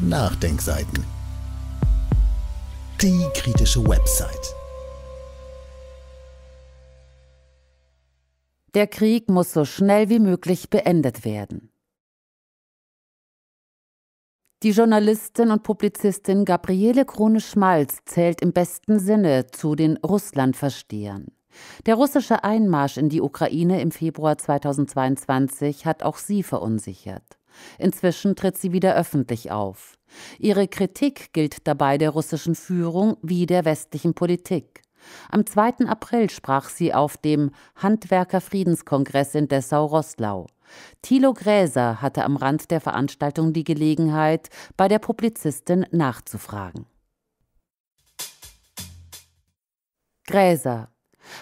Nachdenkseiten. Die kritische Website. Der Krieg muss so schnell wie möglich beendet werden. Die Journalistin und Publizistin Gabriele Krone-Schmalz zählt im besten Sinne zu den Russlandverstehern. Der russische Einmarsch in die Ukraine im Februar 2022 hat auch sie verunsichert. Inzwischen tritt sie wieder öffentlich auf. Ihre Kritik gilt dabei der russischen Führung wie der westlichen Politik. Am 2. April sprach sie auf dem Handwerkerfriedenskongress in Dessau-Rosslau. Thilo Gräser hatte am Rand der Veranstaltung die Gelegenheit, bei der Publizistin nachzufragen. Gräser.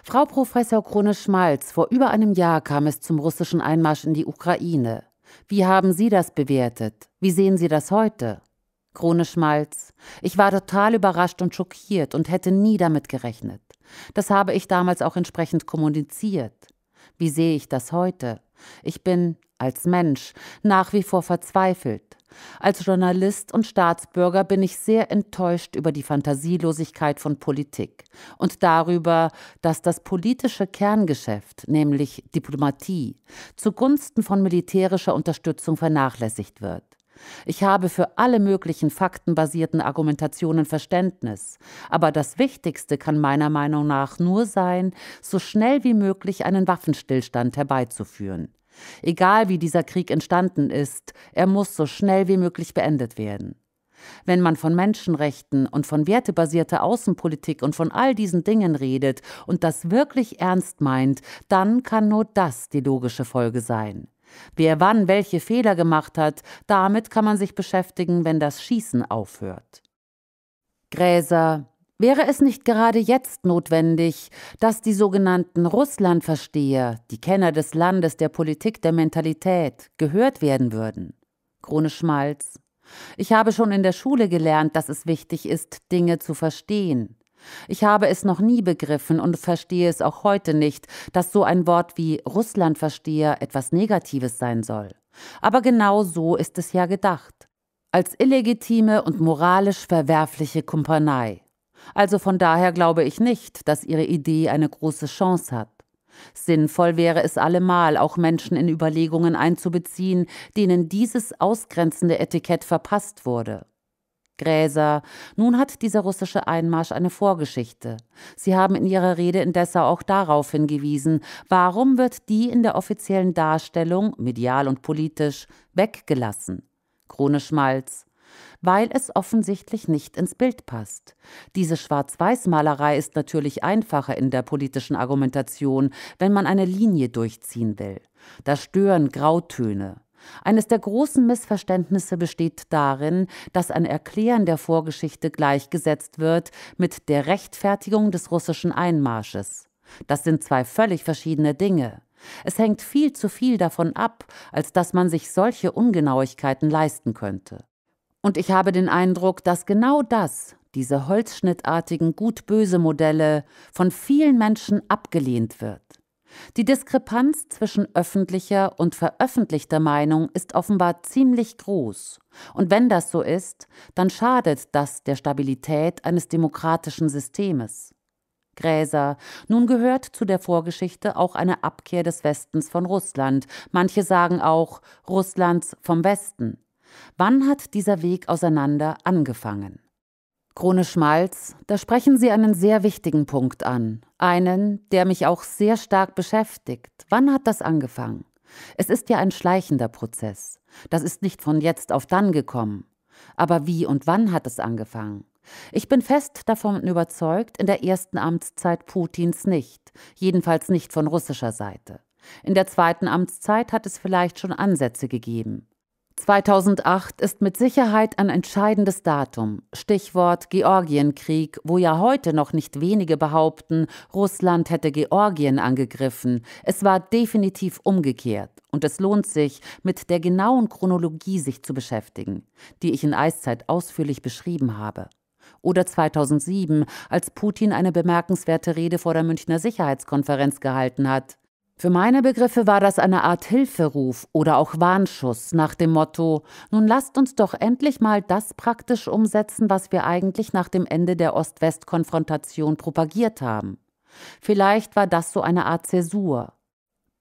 Frau Professor Krone Schmalz, vor über einem Jahr kam es zum russischen Einmarsch in die Ukraine. Wie haben Sie das bewertet? Wie sehen Sie das heute? Krone Schmalz. Ich war total überrascht und schockiert und hätte nie damit gerechnet. Das habe ich damals auch entsprechend kommuniziert. Wie sehe ich das heute? Ich bin als Mensch, nach wie vor verzweifelt. Als Journalist und Staatsbürger bin ich sehr enttäuscht über die Fantasielosigkeit von Politik und darüber, dass das politische Kerngeschäft, nämlich Diplomatie, zugunsten von militärischer Unterstützung vernachlässigt wird. Ich habe für alle möglichen faktenbasierten Argumentationen Verständnis, aber das Wichtigste kann meiner Meinung nach nur sein, so schnell wie möglich einen Waffenstillstand herbeizuführen. Egal wie dieser Krieg entstanden ist, er muss so schnell wie möglich beendet werden. Wenn man von Menschenrechten und von wertebasierter Außenpolitik und von all diesen Dingen redet und das wirklich ernst meint, dann kann nur das die logische Folge sein. Wer wann welche Fehler gemacht hat, damit kann man sich beschäftigen, wenn das Schießen aufhört. Gräser, Wäre es nicht gerade jetzt notwendig, dass die sogenannten Russlandversteher, die Kenner des Landes, der Politik, der Mentalität, gehört werden würden? Krone Schmalz. Ich habe schon in der Schule gelernt, dass es wichtig ist, Dinge zu verstehen. Ich habe es noch nie begriffen und verstehe es auch heute nicht, dass so ein Wort wie Russlandversteher etwas Negatives sein soll. Aber genau so ist es ja gedacht. Als illegitime und moralisch verwerfliche Kumpanei. Also von daher glaube ich nicht, dass Ihre Idee eine große Chance hat. Sinnvoll wäre es allemal, auch Menschen in Überlegungen einzubeziehen, denen dieses ausgrenzende Etikett verpasst wurde. Gräser. Nun hat dieser russische Einmarsch eine Vorgeschichte. Sie haben in Ihrer Rede in Dessau auch darauf hingewiesen, warum wird die in der offiziellen Darstellung, medial und politisch, weggelassen? Krone Schmalz weil es offensichtlich nicht ins Bild passt. Diese Schwarz-Weiß-Malerei ist natürlich einfacher in der politischen Argumentation, wenn man eine Linie durchziehen will. Da stören Grautöne. Eines der großen Missverständnisse besteht darin, dass ein Erklären der Vorgeschichte gleichgesetzt wird mit der Rechtfertigung des russischen Einmarsches. Das sind zwei völlig verschiedene Dinge. Es hängt viel zu viel davon ab, als dass man sich solche Ungenauigkeiten leisten könnte. Und ich habe den Eindruck, dass genau das, diese holzschnittartigen Gut-Böse-Modelle, von vielen Menschen abgelehnt wird. Die Diskrepanz zwischen öffentlicher und veröffentlichter Meinung ist offenbar ziemlich groß. Und wenn das so ist, dann schadet das der Stabilität eines demokratischen Systemes. Gräser. Nun gehört zu der Vorgeschichte auch eine Abkehr des Westens von Russland. Manche sagen auch Russlands vom Westen. Wann hat dieser Weg auseinander angefangen? Krone Schmalz, da sprechen Sie einen sehr wichtigen Punkt an, einen, der mich auch sehr stark beschäftigt. Wann hat das angefangen? Es ist ja ein schleichender Prozess. Das ist nicht von jetzt auf dann gekommen. Aber wie und wann hat es angefangen? Ich bin fest davon überzeugt, in der ersten Amtszeit Putins nicht, jedenfalls nicht von russischer Seite. In der zweiten Amtszeit hat es vielleicht schon Ansätze gegeben. 2008 ist mit Sicherheit ein entscheidendes Datum. Stichwort Georgienkrieg, wo ja heute noch nicht wenige behaupten, Russland hätte Georgien angegriffen. Es war definitiv umgekehrt. Und es lohnt sich, mit der genauen Chronologie sich zu beschäftigen, die ich in Eiszeit ausführlich beschrieben habe. Oder 2007, als Putin eine bemerkenswerte Rede vor der Münchner Sicherheitskonferenz gehalten hat. Für meine Begriffe war das eine Art Hilferuf oder auch Warnschuss nach dem Motto, nun lasst uns doch endlich mal das praktisch umsetzen, was wir eigentlich nach dem Ende der Ost-West-Konfrontation propagiert haben. Vielleicht war das so eine Art Zäsur.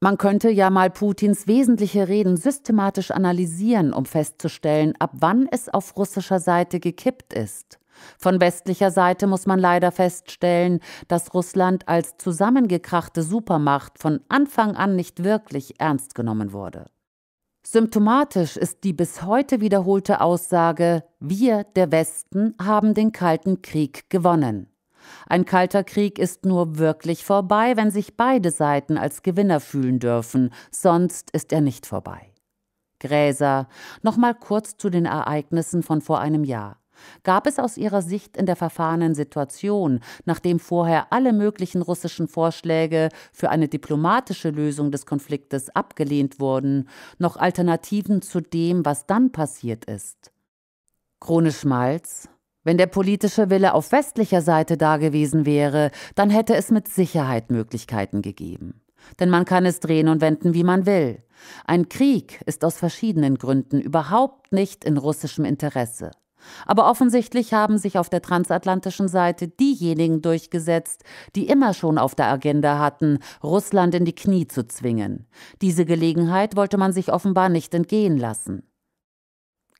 Man könnte ja mal Putins wesentliche Reden systematisch analysieren, um festzustellen, ab wann es auf russischer Seite gekippt ist. Von westlicher Seite muss man leider feststellen, dass Russland als zusammengekrachte Supermacht von Anfang an nicht wirklich ernst genommen wurde. Symptomatisch ist die bis heute wiederholte Aussage, wir, der Westen, haben den Kalten Krieg gewonnen. Ein kalter Krieg ist nur wirklich vorbei, wenn sich beide Seiten als Gewinner fühlen dürfen, sonst ist er nicht vorbei. Gräser, nochmal kurz zu den Ereignissen von vor einem Jahr. Gab es aus Ihrer Sicht in der verfahrenen Situation, nachdem vorher alle möglichen russischen Vorschläge für eine diplomatische Lösung des Konfliktes abgelehnt wurden, noch Alternativen zu dem, was dann passiert ist? Krone Schmalz wenn der politische Wille auf westlicher Seite dagewesen wäre, dann hätte es mit Sicherheit Möglichkeiten gegeben. Denn man kann es drehen und wenden, wie man will. Ein Krieg ist aus verschiedenen Gründen überhaupt nicht in russischem Interesse. Aber offensichtlich haben sich auf der transatlantischen Seite diejenigen durchgesetzt, die immer schon auf der Agenda hatten, Russland in die Knie zu zwingen. Diese Gelegenheit wollte man sich offenbar nicht entgehen lassen.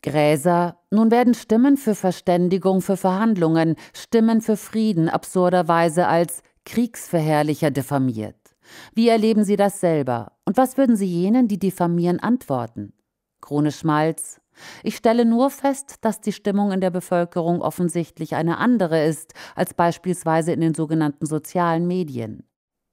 Gräser, nun werden Stimmen für Verständigung, für Verhandlungen, Stimmen für Frieden absurderweise als Kriegsverherrlicher diffamiert. Wie erleben Sie das selber? Und was würden Sie jenen, die diffamieren, antworten? Krone Schmalz, ich stelle nur fest, dass die Stimmung in der Bevölkerung offensichtlich eine andere ist als beispielsweise in den sogenannten sozialen Medien.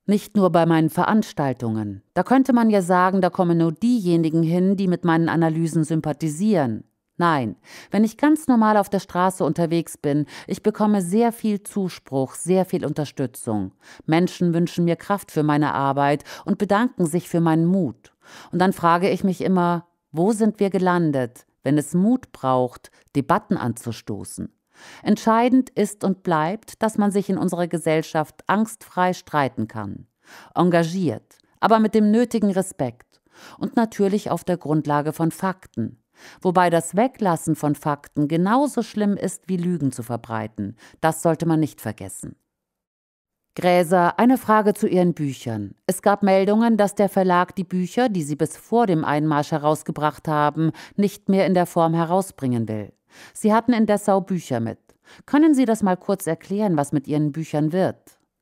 Nicht nur bei meinen Veranstaltungen. Da könnte man ja sagen, da kommen nur diejenigen hin, die mit meinen Analysen sympathisieren. Nein, wenn ich ganz normal auf der Straße unterwegs bin, ich bekomme sehr viel Zuspruch, sehr viel Unterstützung. Menschen wünschen mir Kraft für meine Arbeit und bedanken sich für meinen Mut. Und dann frage ich mich immer, wo sind wir gelandet? wenn es Mut braucht, Debatten anzustoßen. Entscheidend ist und bleibt, dass man sich in unserer Gesellschaft angstfrei streiten kann, engagiert, aber mit dem nötigen Respekt und natürlich auf der Grundlage von Fakten. Wobei das Weglassen von Fakten genauso schlimm ist wie Lügen zu verbreiten, das sollte man nicht vergessen. Gräser, eine Frage zu Ihren Büchern. Es gab Meldungen, dass der Verlag die Bücher, die Sie bis vor dem Einmarsch herausgebracht haben, nicht mehr in der Form herausbringen will. Sie hatten in Dessau Bücher mit. Können Sie das mal kurz erklären, was mit Ihren Büchern wird?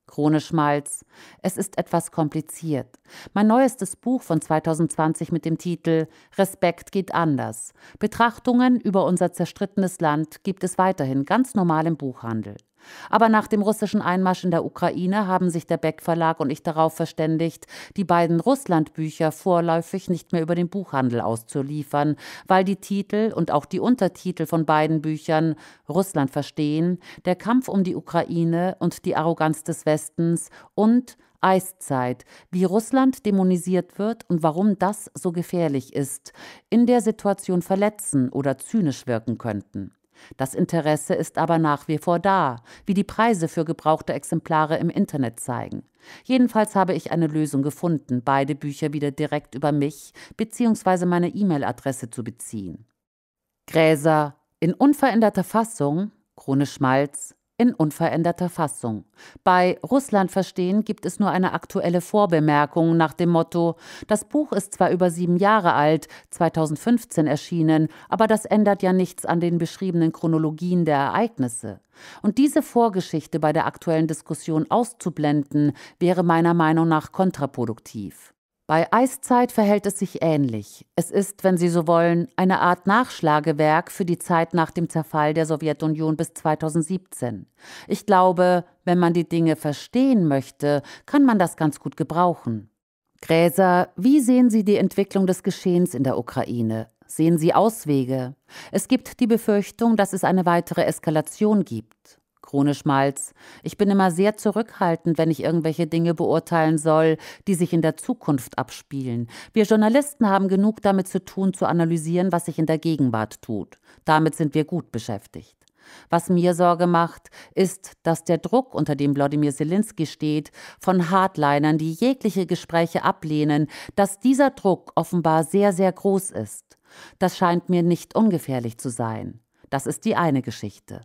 Krone Schmalz. Es ist etwas kompliziert. Mein neuestes Buch von 2020 mit dem Titel Respekt geht anders. Betrachtungen über unser zerstrittenes Land gibt es weiterhin ganz normal im Buchhandel. Aber nach dem russischen Einmarsch in der Ukraine haben sich der Beck Verlag und ich darauf verständigt, die beiden Russland-Bücher vorläufig nicht mehr über den Buchhandel auszuliefern, weil die Titel und auch die Untertitel von beiden Büchern Russland verstehen, der Kampf um die Ukraine und die Arroganz des Westens und Eiszeit, wie Russland dämonisiert wird und warum das so gefährlich ist, in der Situation verletzen oder zynisch wirken könnten. Das Interesse ist aber nach wie vor da, wie die Preise für gebrauchte Exemplare im Internet zeigen. Jedenfalls habe ich eine Lösung gefunden, beide Bücher wieder direkt über mich bzw. meine E-Mail-Adresse zu beziehen. Gräser in unveränderter Fassung, Krone Schmalz, in unveränderter Fassung. Bei Russland verstehen gibt es nur eine aktuelle Vorbemerkung nach dem Motto, das Buch ist zwar über sieben Jahre alt, 2015 erschienen, aber das ändert ja nichts an den beschriebenen Chronologien der Ereignisse. Und diese Vorgeschichte bei der aktuellen Diskussion auszublenden, wäre meiner Meinung nach kontraproduktiv. Bei Eiszeit verhält es sich ähnlich. Es ist, wenn Sie so wollen, eine Art Nachschlagewerk für die Zeit nach dem Zerfall der Sowjetunion bis 2017. Ich glaube, wenn man die Dinge verstehen möchte, kann man das ganz gut gebrauchen. Gräser, wie sehen Sie die Entwicklung des Geschehens in der Ukraine? Sehen Sie Auswege? Es gibt die Befürchtung, dass es eine weitere Eskalation gibt. Krone Schmalz. Ich bin immer sehr zurückhaltend, wenn ich irgendwelche Dinge beurteilen soll, die sich in der Zukunft abspielen. Wir Journalisten haben genug damit zu tun, zu analysieren, was sich in der Gegenwart tut. Damit sind wir gut beschäftigt. Was mir Sorge macht, ist, dass der Druck, unter dem Wladimir Zelensky steht, von Hardlinern, die jegliche Gespräche ablehnen, dass dieser Druck offenbar sehr, sehr groß ist. Das scheint mir nicht ungefährlich zu sein. Das ist die eine Geschichte.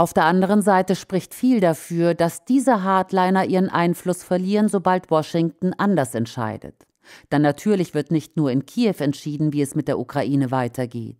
Auf der anderen Seite spricht viel dafür, dass diese Hardliner ihren Einfluss verlieren, sobald Washington anders entscheidet. Denn natürlich wird nicht nur in Kiew entschieden, wie es mit der Ukraine weitergeht.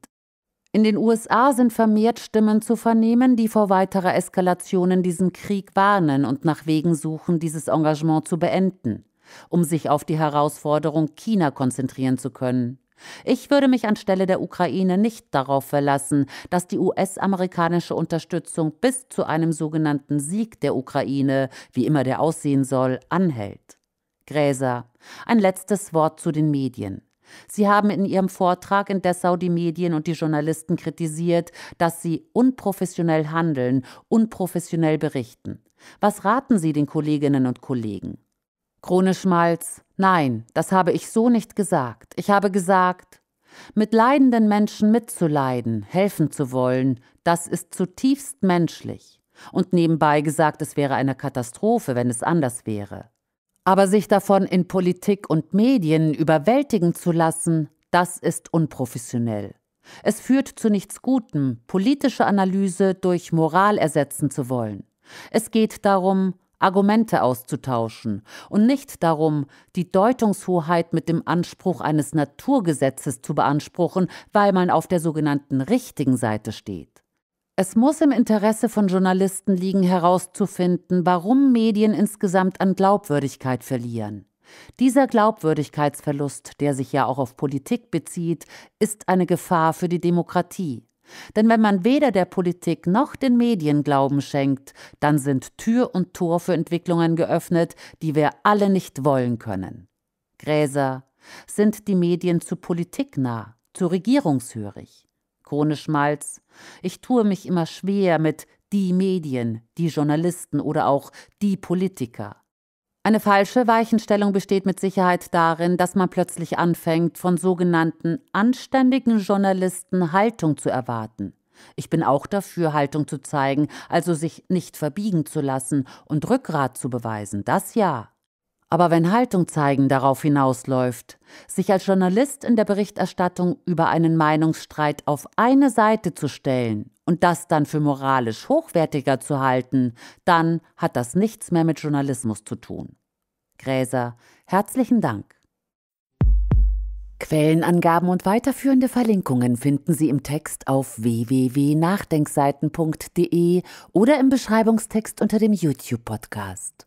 In den USA sind vermehrt Stimmen zu vernehmen, die vor weiterer Eskalation in diesem Krieg warnen und nach Wegen suchen, dieses Engagement zu beenden, um sich auf die Herausforderung China konzentrieren zu können. Ich würde mich anstelle der Ukraine nicht darauf verlassen, dass die US-amerikanische Unterstützung bis zu einem sogenannten Sieg der Ukraine, wie immer der aussehen soll, anhält. Gräser, ein letztes Wort zu den Medien. Sie haben in ihrem Vortrag in Dessau die Medien und die Journalisten kritisiert, dass sie unprofessionell handeln, unprofessionell berichten. Was raten Sie den Kolleginnen und Kollegen? Krone Schmalz, nein, das habe ich so nicht gesagt. Ich habe gesagt, mit leidenden Menschen mitzuleiden, helfen zu wollen, das ist zutiefst menschlich. Und nebenbei gesagt, es wäre eine Katastrophe, wenn es anders wäre. Aber sich davon in Politik und Medien überwältigen zu lassen, das ist unprofessionell. Es führt zu nichts Gutem, politische Analyse durch Moral ersetzen zu wollen. Es geht darum, Argumente auszutauschen und nicht darum, die Deutungshoheit mit dem Anspruch eines Naturgesetzes zu beanspruchen, weil man auf der sogenannten richtigen Seite steht. Es muss im Interesse von Journalisten liegen, herauszufinden, warum Medien insgesamt an Glaubwürdigkeit verlieren. Dieser Glaubwürdigkeitsverlust, der sich ja auch auf Politik bezieht, ist eine Gefahr für die Demokratie. Denn wenn man weder der Politik noch den Medien Glauben schenkt, dann sind Tür und Tor für Entwicklungen geöffnet, die wir alle nicht wollen können. Gräser, sind die Medien zu politiknah, zu regierungshörig. Krone Schmalz, ich tue mich immer schwer mit die Medien, die Journalisten oder auch die Politiker. Eine falsche Weichenstellung besteht mit Sicherheit darin, dass man plötzlich anfängt, von sogenannten anständigen Journalisten Haltung zu erwarten. Ich bin auch dafür, Haltung zu zeigen, also sich nicht verbiegen zu lassen und Rückgrat zu beweisen, das ja. Aber wenn Haltung zeigen darauf hinausläuft, sich als Journalist in der Berichterstattung über einen Meinungsstreit auf eine Seite zu stellen und das dann für moralisch hochwertiger zu halten, dann hat das nichts mehr mit Journalismus zu tun. Gräser, herzlichen Dank. Quellenangaben und weiterführende Verlinkungen finden Sie im Text auf www.nachdenkseiten.de oder im Beschreibungstext unter dem YouTube-Podcast.